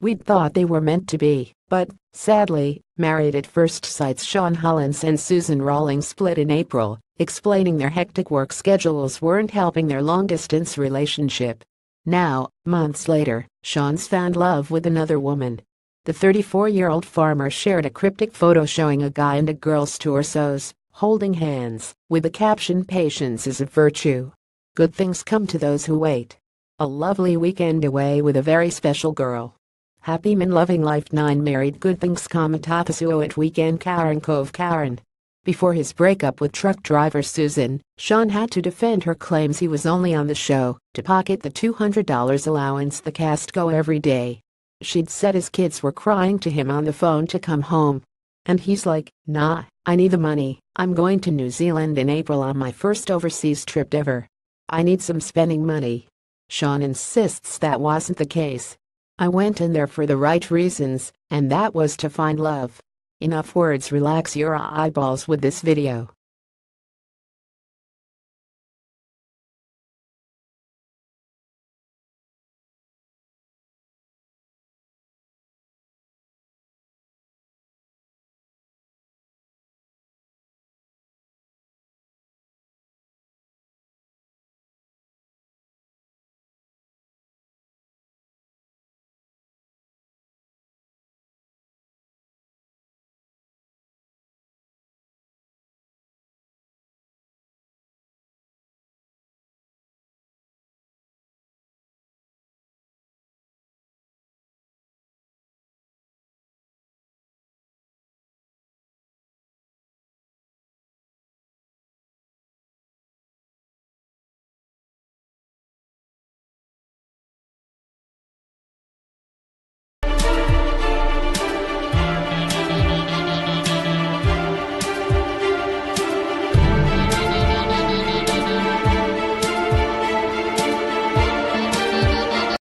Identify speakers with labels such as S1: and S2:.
S1: We'd thought they were meant to be, but, sadly, Married at First Sight's Sean Hollins and Susan Rawlings split in April, explaining their hectic work schedules weren't helping their long-distance relationship. Now, months later, Sean's found love with another woman. The 34-year-old farmer shared a cryptic photo showing a guy and a girl's torsos, holding hands, with the caption Patience is a virtue. Good things come to those who wait. A lovely weekend away with a very special girl. Happy man, loving life 9 married good things Kamatapasuo at weekend Karen Cove Karen. Before his breakup with truck driver Susan, Sean had to defend her claims he was only on the show to pocket the $200 allowance the cast go every day. She'd said his kids were crying to him on the phone to come home. And he's like, nah, I need the money, I'm going to New Zealand in April on my first overseas trip ever. I need some spending money. Sean insists that wasn't the case I went in there for the right reasons, and that was to find love. Enough words relax your eyeballs with this video.